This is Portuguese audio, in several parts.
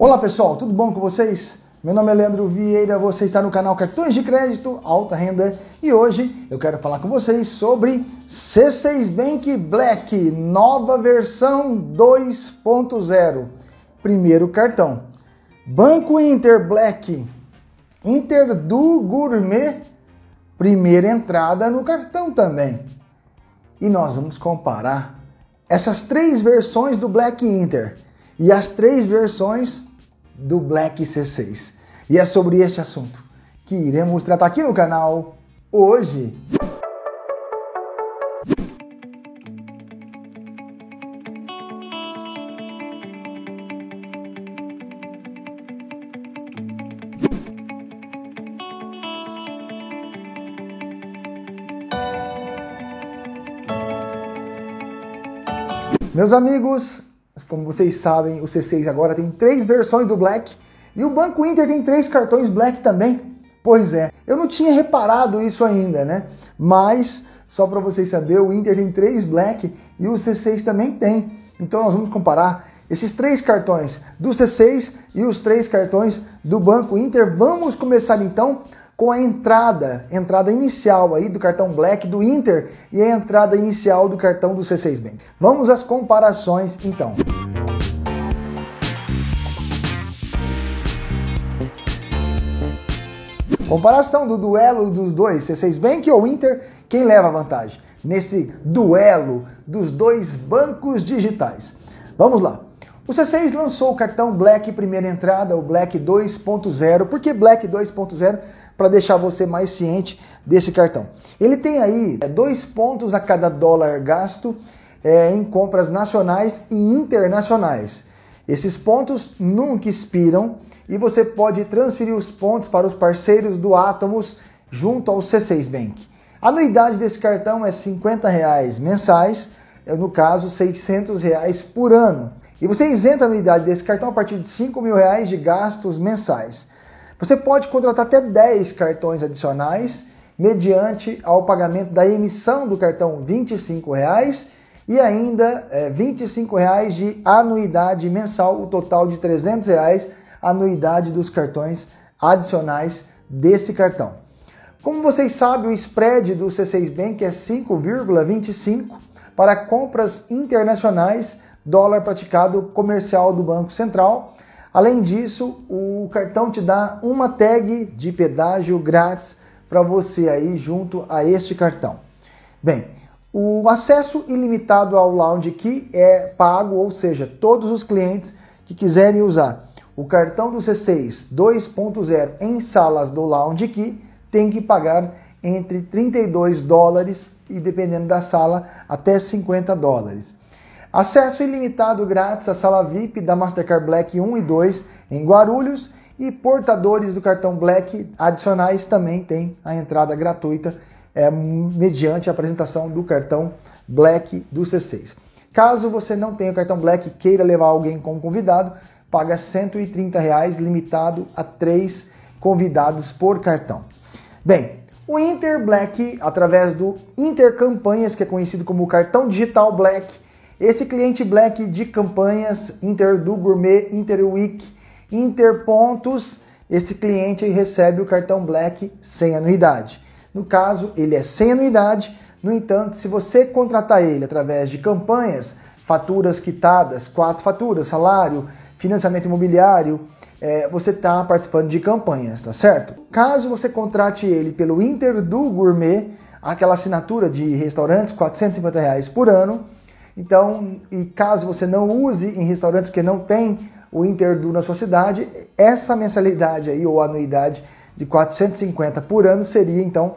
Olá pessoal, tudo bom com vocês? Meu nome é Leandro Vieira, você está no canal Cartões de Crédito Alta Renda e hoje eu quero falar com vocês sobre C6 Bank Black, nova versão 2.0, primeiro cartão. Banco Inter Black, Inter do Gourmet, primeira entrada no cartão também. E nós vamos comparar essas três versões do Black Inter. E as três versões do Black C6. E é sobre este assunto que iremos tratar aqui no canal hoje. Meus amigos, como vocês sabem, o C6 agora tem três versões do Black e o Banco Inter tem três cartões Black também. Pois é, eu não tinha reparado isso ainda, né? Mas só para vocês saberem, o Inter tem três Black e o C6 também tem. Então nós vamos comparar esses três cartões do C6 e os três cartões do Banco Inter. Vamos começar então com a entrada, entrada inicial aí do cartão Black do Inter e a entrada inicial do cartão do C6 Bank. Vamos às comparações então. Comparação do duelo dos dois, C6 Bank ou Inter, quem leva vantagem? Nesse duelo dos dois bancos digitais. Vamos lá. O C6 lançou o cartão Black primeira entrada, o Black 2.0. Por que Black 2.0? Para deixar você mais ciente desse cartão. Ele tem aí é, dois pontos a cada dólar gasto é, em compras nacionais e internacionais. Esses pontos nunca expiram e você pode transferir os pontos para os parceiros do Atomos junto ao C6 Bank. A anuidade desse cartão é R$ 50,00 reais mensais, é, no caso R$ 600,00 reais por ano. E você isenta a anuidade desse cartão a partir de R$ 5 mil reais de gastos mensais. Você pode contratar até 10 cartões adicionais mediante ao pagamento da emissão do cartão R$ 25,00 reais e ainda R$ é, 25 reais de anuidade mensal, o total de R$ 300,00 reais anuidade dos cartões adicionais desse cartão. Como vocês sabem, o spread do C6 Bank é 5,25 para compras internacionais, dólar praticado comercial do Banco Central. Além disso, o cartão te dá uma tag de pedágio grátis para você aí junto a este cartão. Bem, o acesso ilimitado ao Lounge Key é pago, ou seja, todos os clientes que quiserem usar o cartão do C6 2.0 em salas do Lounge Key tem que pagar entre 32 dólares e, dependendo da sala, até 50 dólares. Acesso ilimitado grátis à sala VIP da Mastercard Black 1 e 2 em Guarulhos e portadores do cartão Black adicionais também têm a entrada gratuita é, mediante a apresentação do cartão Black do C6. Caso você não tenha o cartão Black e queira levar alguém como convidado, paga 130 reais, limitado a três convidados por cartão. Bem, o Inter Black, através do Inter Campanhas, que é conhecido como cartão digital Black, esse cliente Black de campanhas Inter do Gourmet, Inter Week, Inter Pontos, esse cliente recebe o cartão Black sem anuidade. No caso, ele é sem anuidade. No entanto, se você contratar ele através de campanhas, faturas quitadas, quatro faturas, salário, financiamento imobiliário, é, você está participando de campanhas, tá certo? Caso você contrate ele pelo Inter do Gourmet, aquela assinatura de restaurantes, 450 reais por ano. Então, e caso você não use em restaurantes porque não tem o Inter do na sua cidade, essa mensalidade aí ou anuidade de 450 por ano seria então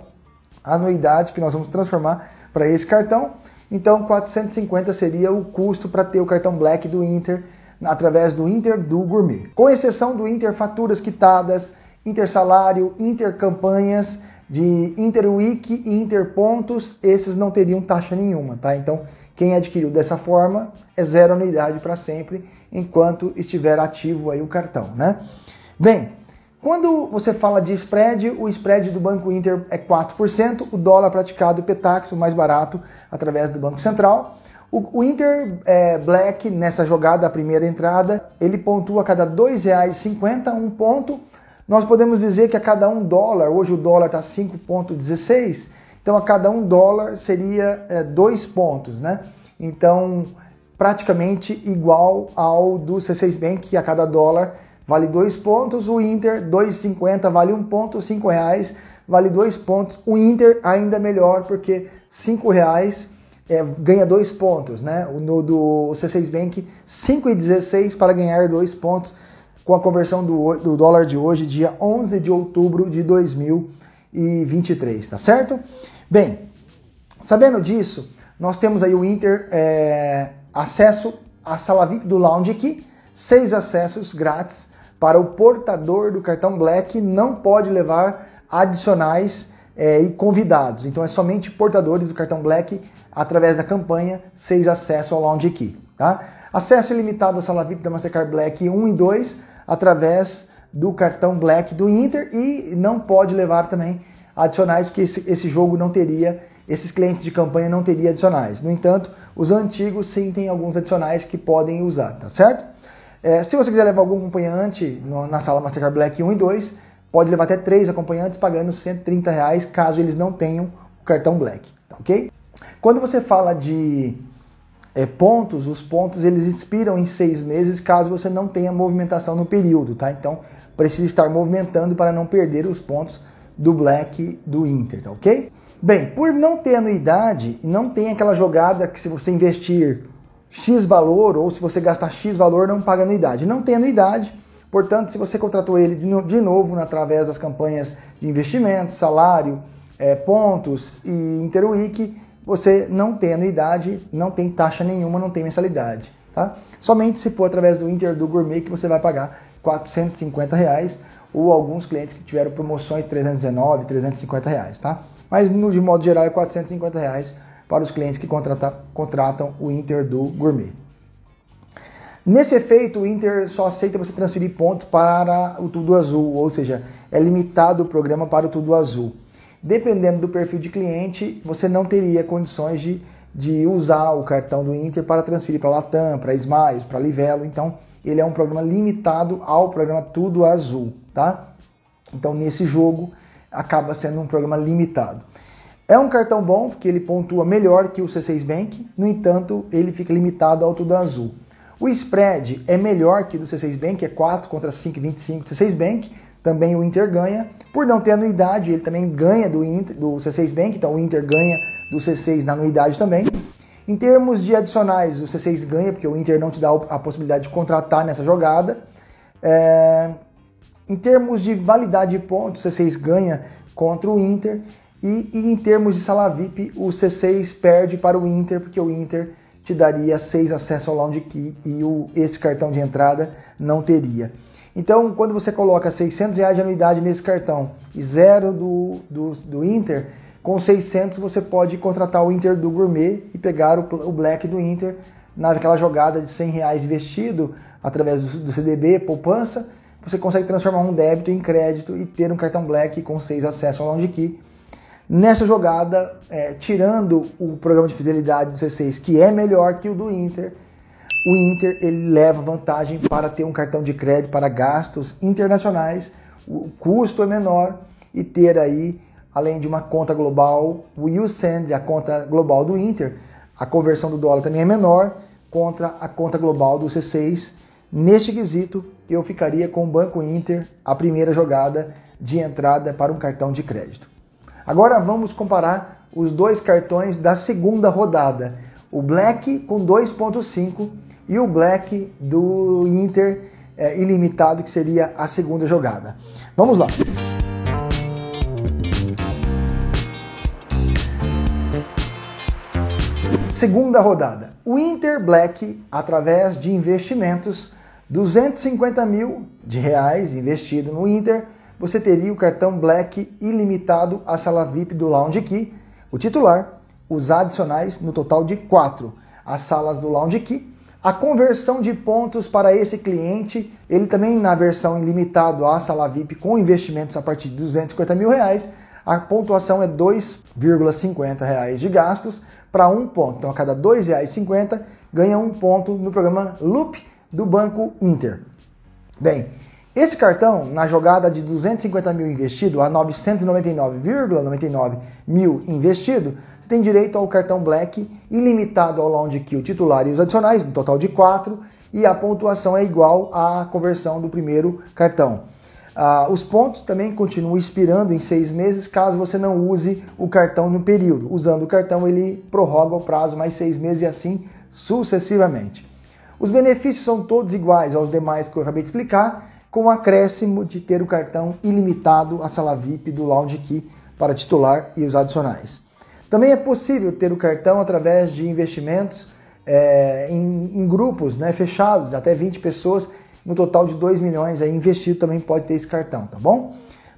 a anuidade que nós vamos transformar para esse cartão. Então, 450 seria o custo para ter o cartão Black do Inter através do Inter do Gourmet. Com exceção do Inter Faturas Quitadas, Inter Salário, Inter Campanhas, de Inter Wiki, e Pontos, esses não teriam taxa nenhuma, tá? Então, quem adquiriu dessa forma é zero anuidade para sempre, enquanto estiver ativo aí o cartão, né? Bem, quando você fala de spread, o spread do Banco Inter é 4%, o dólar praticado, o petax, o mais barato, através do Banco Central. O, o Inter é, Black, nessa jogada, a primeira entrada, ele pontua a cada R$ 2,50 um ponto. Nós podemos dizer que a cada um dólar, hoje o dólar está 5,16, então a cada um dólar seria é, dois pontos, né? Então, praticamente igual ao do C6 Bank, que a cada dólar vale dois pontos, o Inter 2,50 vale um ponto, cinco reais vale dois pontos. O Inter ainda melhor, porque cinco reais é, ganha dois pontos, né? O, no, do C6 Bank, 5,16 para ganhar dois pontos com a conversão do, do dólar de hoje, dia 11 de outubro de 2023, tá certo? Bem, sabendo disso, nós temos aí o Inter é, acesso à sala VIP do Lounge aqui, seis acessos grátis para o portador do cartão Black, não pode levar adicionais é, e convidados. Então é somente portadores do cartão Black através da campanha 6 acesso ao Lounge Key. Tá? Acesso ilimitado à sala VIP da Mastercard Black 1 e 2 através do cartão Black do Inter e não pode levar também adicionais, porque esse, esse jogo não teria, esses clientes de campanha não teria adicionais. No entanto, os antigos sim tem alguns adicionais que podem usar, tá certo? É, se você quiser levar algum acompanhante no, na sala Mastercard Black 1 e 2, pode levar até três acompanhantes pagando 130 reais caso eles não tenham o cartão Black, tá ok? Quando você fala de é, pontos, os pontos eles expiram em seis meses caso você não tenha movimentação no período, tá? Então precisa estar movimentando para não perder os pontos do Black do Inter, tá ok? Bem, por não ter anuidade, não tem aquela jogada que se você investir X valor ou se você gastar X valor não paga anuidade. Não tem anuidade, portanto, se você contratou ele de novo através das campanhas de investimento, salário, é, pontos e Interwiki, você não tem anuidade, não tem taxa nenhuma, não tem mensalidade. Tá? Somente se for através do Inter do Gourmet que você vai pagar 450 reais ou alguns clientes que tiveram promoções 319, 350 reais, tá? Mas no, de modo geral é 450 reais para os clientes que contrata, contratam o Inter do Gourmet. Nesse efeito, o Inter só aceita você transferir pontos para o Tudo Azul, ou seja, é limitado o programa para o Tudo Azul. Dependendo do perfil de cliente, você não teria condições de, de usar o cartão do Inter para transferir para Latam, para Smiles, para Livelo. Então, ele é um programa limitado ao programa Tudo Azul, tá? Então, nesse jogo, acaba sendo um programa limitado. É um cartão bom, porque ele pontua melhor que o C6 Bank, no entanto, ele fica limitado ao Tudo Azul. O spread é melhor que do C6 Bank, é 4 contra 5,25 do C6 Bank, também o Inter ganha. Por não ter anuidade, ele também ganha do, Inter, do C6 Bank, então o Inter ganha do C6 na anuidade também. Em termos de adicionais, o C6 ganha, porque o Inter não te dá a possibilidade de contratar nessa jogada. É... Em termos de validade de pontos, o C6 ganha contra o Inter. E, e, em termos de sala VIP, o C6 perde para o Inter, porque o Inter te daria 6 acessos ao Lounge Key e o, esse cartão de entrada não teria. Então, quando você coloca 600 reais de anuidade nesse cartão e zero do, do, do Inter, com 600 você pode contratar o Inter do Gourmet e pegar o, o Black do Inter naquela jogada de 100 reais investido através do, do CDB, poupança, você consegue transformar um débito em crédito e ter um cartão Black com 6 acessos ao Lounge Key. Nessa jogada, é, tirando o programa de fidelidade do C6, que é melhor que o do Inter, o Inter ele leva vantagem para ter um cartão de crédito para gastos internacionais, o custo é menor e ter aí, além de uma conta global, o YouSend, a conta global do Inter, a conversão do dólar também é menor contra a conta global do C6. Neste quesito, eu ficaria com o Banco Inter a primeira jogada de entrada para um cartão de crédito. Agora vamos comparar os dois cartões da segunda rodada, o Black com 2.5 e o black do Inter é, ilimitado, que seria a segunda jogada. Vamos lá. Segunda rodada. O Inter Black, através de investimentos, 250 mil de reais investido no Inter, você teria o cartão Black ilimitado à sala VIP do Lounge Key, o titular, os adicionais no total de quatro As salas do Lounge Key a conversão de pontos para esse cliente, ele também na versão ilimitado à sala VIP com investimentos a partir de 250 mil reais, a pontuação é 2,50 reais de gastos para um ponto. Então a cada 2,50 ganha um ponto no programa Loop do Banco Inter. Bem, esse cartão, na jogada de 250 mil investido a 999,99 ,99 mil investido, você tem direito ao cartão black ilimitado ao Key kill titular e os adicionais, um total de 4, e a pontuação é igual à conversão do primeiro cartão. Ah, os pontos também continuam expirando em seis meses caso você não use o cartão no período. Usando o cartão, ele prorroga o prazo mais seis meses e assim sucessivamente. Os benefícios são todos iguais aos demais que eu acabei de explicar, com o acréscimo de ter o cartão ilimitado à sala VIP do Lounge Key para titular e os adicionais. Também é possível ter o cartão através de investimentos é, em, em, grupos né, fechados, até 20 pessoas, no total de 2 milhões aí investido também pode ter esse cartão, tá bom?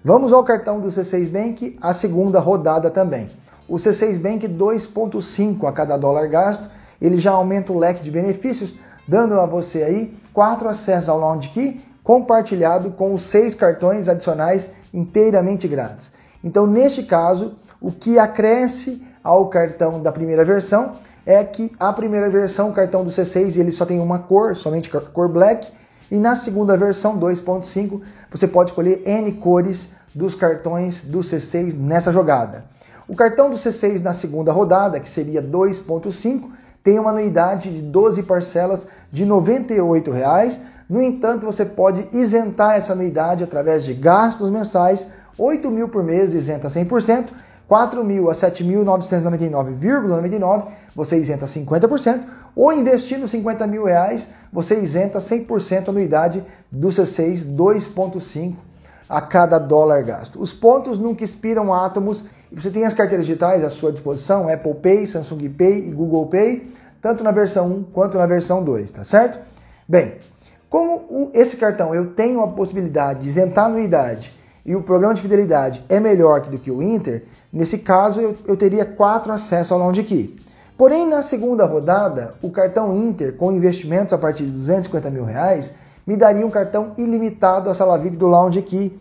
Vamos ao cartão do C6 Bank, a segunda rodada também. O C6 Bank 2.5 a cada dólar gasto, ele já aumenta o leque de benefícios, dando a você aí quatro acessos ao Lounge Key compartilhado com os seis cartões adicionais inteiramente grátis. Então, neste caso, o que acresce ao cartão da primeira versão é que a primeira versão, o cartão do C6, ele só tem uma cor, somente cor black, e na segunda versão 2.5, você pode escolher N cores dos cartões do C6 nessa jogada. O cartão do C6 na segunda rodada, que seria 2.5, tem uma anuidade de 12 parcelas de R$ 98,00. No entanto, você pode isentar essa anuidade através de gastos mensais, 8 mil por mês isenta 100%, 4.000 a 7.999,99, você isenta 50%, ou investindo 50 mil reais, você isenta 100% anuidade do C6 2.5 a cada dólar gasto. Os pontos nunca expiram átomos, você tem as carteiras digitais à sua disposição, Apple Pay, Samsung Pay e Google Pay, tanto na versão 1 quanto na versão 2, tá certo? Bem, como esse cartão eu tenho a possibilidade de isentar anuidade e o programa de fidelidade é melhor do que o Inter, nesse caso eu, eu teria quatro acessos ao Lounge Key. Porém, na segunda rodada, o cartão Inter, com investimentos a partir de 250 mil reais, me daria um cartão ilimitado à sala VIP do Lounge Key,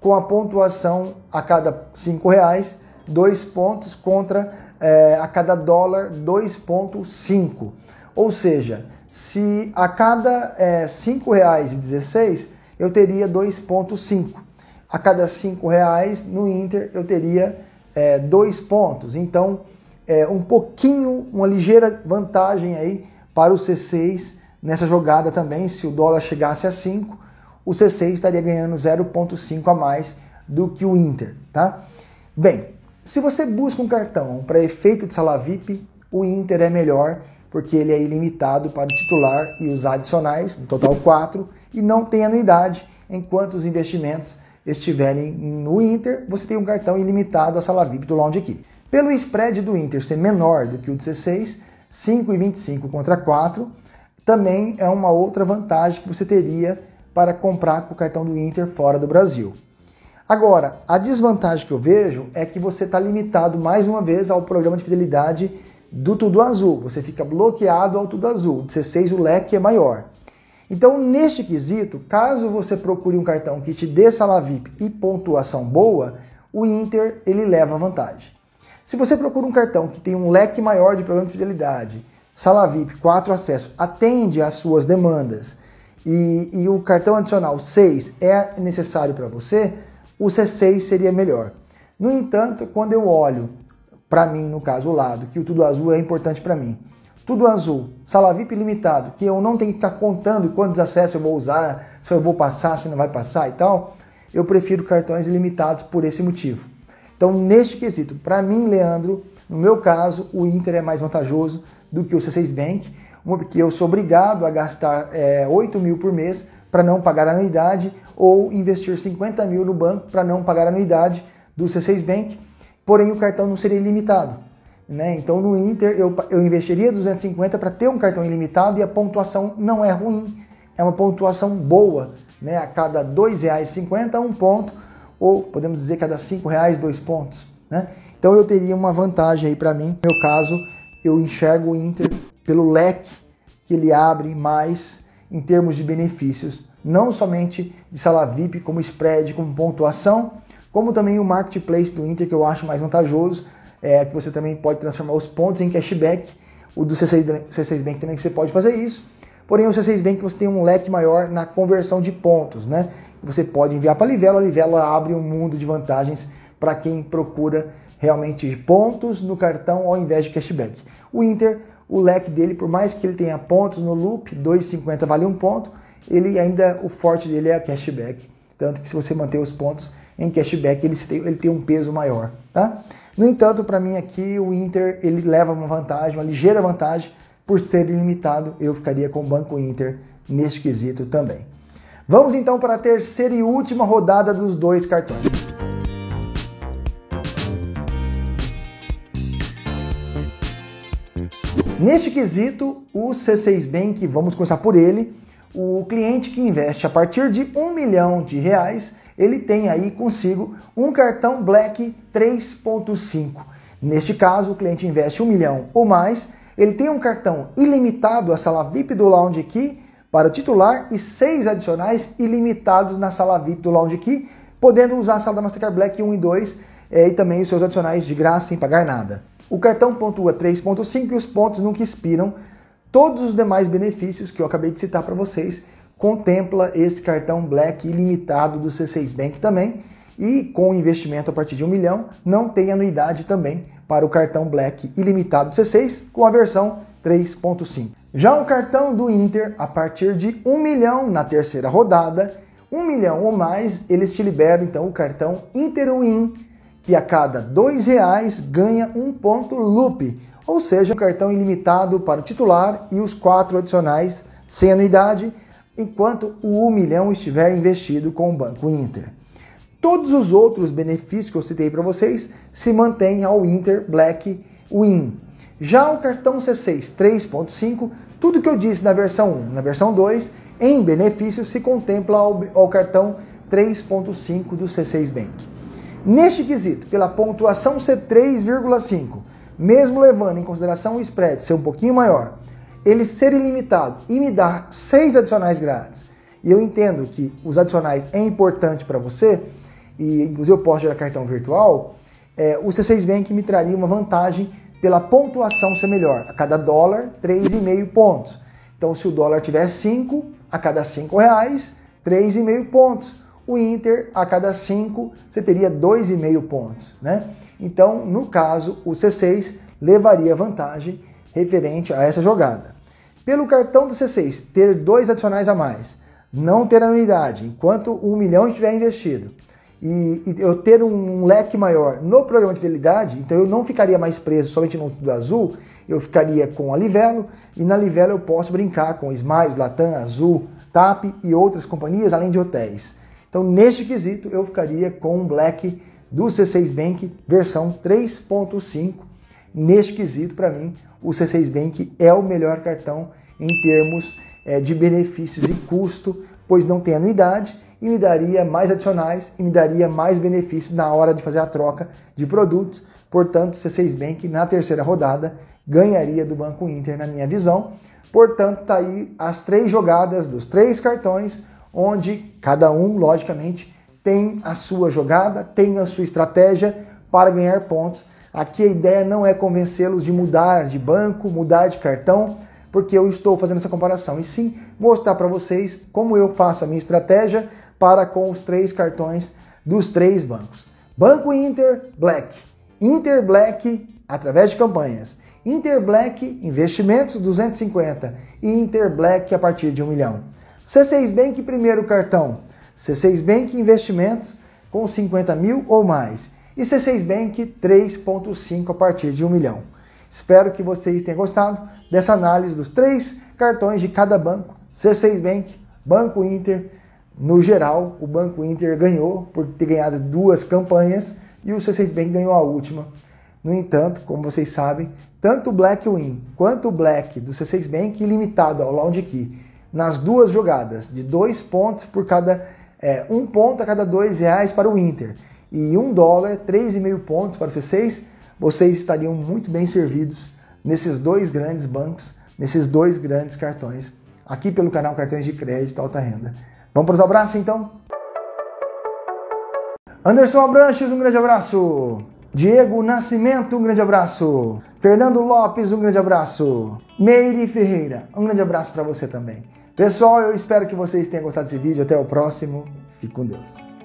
com a pontuação a cada cinco reais, dois pontos contra é, a cada dólar 2,5. Ou seja, se a cada é, eh, 5,16 eu teria 2,5 a cada cinco reais no Inter eu teria é, dois pontos. Então, é, um pouquinho, uma ligeira vantagem aí para o C6 nessa jogada também. Se o dólar chegasse a 5, o C6 estaria ganhando 0,5 a mais do que o Inter, tá? Bem, se você busca um cartão para efeito de sala VIP, o Inter é melhor porque ele é ilimitado para o titular e os adicionais, no total 4, e não tem anuidade, enquanto os investimentos estiverem no Inter, você tem um cartão ilimitado à sala VIP do Lounge Key. Pelo spread do Inter ser menor do que o 16, 5,25 contra 4, também é uma outra vantagem que você teria para comprar com o cartão do Inter fora do Brasil. Agora, a desvantagem que eu vejo é que você está limitado mais uma vez ao programa de fidelidade do Tudo Azul. Você fica bloqueado ao Tudo Azul. 16 o leque é maior. Então, neste quesito, caso você procure um cartão que te dê sala VIP e pontuação boa, o Inter ele leva vantagem. Se você procura um cartão que tem um leque maior de programa de fidelidade, sala VIP, 4 acessos, atende às suas demandas e, e o cartão adicional 6 é necessário para você, o C6 seria melhor. No entanto, quando eu olho, para mim, no caso, o lado, que o tudo azul é importante para mim, tudo azul, salavip limitado, que eu não tenho que estar tá contando quantos acessos eu vou usar, se eu vou passar, se não vai passar e tal, eu prefiro cartões limitados por esse motivo. Então, neste quesito, para mim, Leandro, no meu caso, o Inter é mais vantajoso do que o C6 Bank, porque eu sou obrigado a gastar é, 8 mil por mês para não pagar a anuidade ou investir 50 mil no banco para não pagar a anuidade do C6 Bank, porém o cartão não seria ilimitado. Né? Então no Inter eu, eu investiria 250 para ter um cartão ilimitado e a pontuação não é ruim, é uma pontuação boa. Né? A cada R$ 2,50 um ponto, ou podemos dizer cada R$ 5,00 dois pontos. Né? Então eu teria uma vantagem aí para mim. No meu caso, eu enxergo o Inter pelo leque que ele abre mais em termos de benefícios, não somente de sala VIP, como spread, como pontuação, como também o marketplace do Inter que eu acho mais vantajoso é, que você também pode transformar os pontos em cashback. O do C6, C6 Bank também que você pode fazer isso. Porém, o C6 Bank você tem um leque maior na conversão de pontos, né? Você pode enviar para a Livelo, a Livelo abre um mundo de vantagens para quem procura realmente pontos no cartão ao invés de cashback. O Inter, o leque dele, por mais que ele tenha pontos no loop, 2,50 vale um ponto, ele ainda, o forte dele é cashback. Tanto que se você manter os pontos em cashback, ele tem, ele tem um peso maior, tá? No entanto, para mim aqui o Inter ele leva uma vantagem, uma ligeira vantagem por ser ilimitado. Eu ficaria com o Banco Inter neste quesito também. Vamos então para a terceira e última rodada dos dois cartões. Neste quesito, o C6 Bank, vamos começar por ele, o cliente que investe a partir de um milhão de reais ele tem aí consigo um cartão Black 3.5. Neste caso, o cliente investe um milhão ou mais, ele tem um cartão ilimitado, a sala VIP do Lounge Key, para o titular e seis adicionais ilimitados na sala VIP do Lounge Key, podendo usar a sala da Mastercard Black 1 e 2 eh, e também os seus adicionais de graça sem pagar nada. O cartão pontua 3.5 e os pontos nunca expiram. Todos os demais benefícios que eu acabei de citar para vocês contempla esse cartão Black ilimitado do C6 Bank também e com investimento a partir de 1 milhão, não tem anuidade também para o cartão Black ilimitado C6 com a versão 3.5. Já o cartão do Inter, a partir de 1 milhão na terceira rodada, 1 milhão ou mais, eles te liberam então o cartão Interwin, que a cada dois reais ganha um ponto loop, ou seja, um cartão ilimitado para o titular e os quatro adicionais sem anuidade, enquanto o 1 milhão estiver investido com o Banco Inter. Todos os outros benefícios que eu citei para vocês se mantêm ao Inter Black Win. Já o cartão C6 3.5, tudo que eu disse na versão 1, na versão 2, em benefício se contempla ao, ao cartão 3.5 do C6 Bank. Neste quesito, pela pontuação C3,5, mesmo levando em consideração o spread ser um pouquinho maior ele ser ilimitado e me dar seis adicionais grátis, e eu entendo que os adicionais é importante para você, e inclusive eu posso gerar cartão virtual, é, o C6 Bank me traria uma vantagem pela pontuação ser melhor. A cada dólar, 3,5 pontos. Então, se o dólar tiver 5, a cada 5 reais, 3,5 pontos. O Inter, a cada 5, você teria 2,5 pontos. Né? Então, no caso, o C6 levaria vantagem referente a essa jogada. Pelo cartão do C6, ter dois adicionais a mais, não ter anuidade, enquanto um milhão estiver investido, e, e eu ter um, leque maior no programa de fidelidade, então eu não ficaria mais preso somente no do azul, eu ficaria com a Livelo, e na Livelo eu posso brincar com Smiles, Latam, Azul, TAP e outras companhias, além de hotéis. Então, neste quesito, eu ficaria com o Black do C6 Bank versão 3.5. Neste quesito, para mim, o C6 Bank é o melhor cartão em termos é, de benefícios e custo, pois não tem anuidade e me daria mais adicionais e me daria mais benefícios na hora de fazer a troca de produtos. Portanto, o C6 Bank na terceira rodada ganharia do Banco Inter, na minha visão. Portanto, tá aí as três jogadas dos três cartões, onde cada um, logicamente, tem a sua jogada, tem a sua estratégia para ganhar pontos Aqui a ideia não é convencê-los de mudar de banco, mudar de cartão, porque eu estou fazendo essa comparação, e sim mostrar para vocês como eu faço a minha estratégia para com os três cartões dos três bancos. Banco Inter Black, Inter Black através de campanhas, Inter Black investimentos 250 e Inter Black a partir de 1 milhão. C6 Bank primeiro cartão, C6 Bank investimentos com 50 mil ou mais e C6 Bank 3.5 a partir de 1 milhão. Espero que vocês tenham gostado dessa análise dos três cartões de cada banco, C6 Bank, Banco Inter, no geral, o Banco Inter ganhou por ter ganhado duas campanhas e o C6 Bank ganhou a última. No entanto, como vocês sabem, tanto o Black Win quanto o Black do C6 Bank limitado ao Lounge Key nas duas jogadas, de dois pontos por cada. É, um ponto a cada dois reais para o Inter e 1 dólar, 3,5 pontos para vocês, vocês estariam muito bem servidos nesses dois grandes bancos, nesses dois grandes cartões, aqui pelo canal Cartões de Crédito Alta Renda. Vamos para os abraços então? Anderson Abranches, um grande abraço. Diego Nascimento, um grande abraço. Fernando Lopes, um grande abraço. Meire Ferreira, um grande abraço para você também. Pessoal, eu espero que vocês tenham gostado desse vídeo. Até o próximo. Fique com Deus.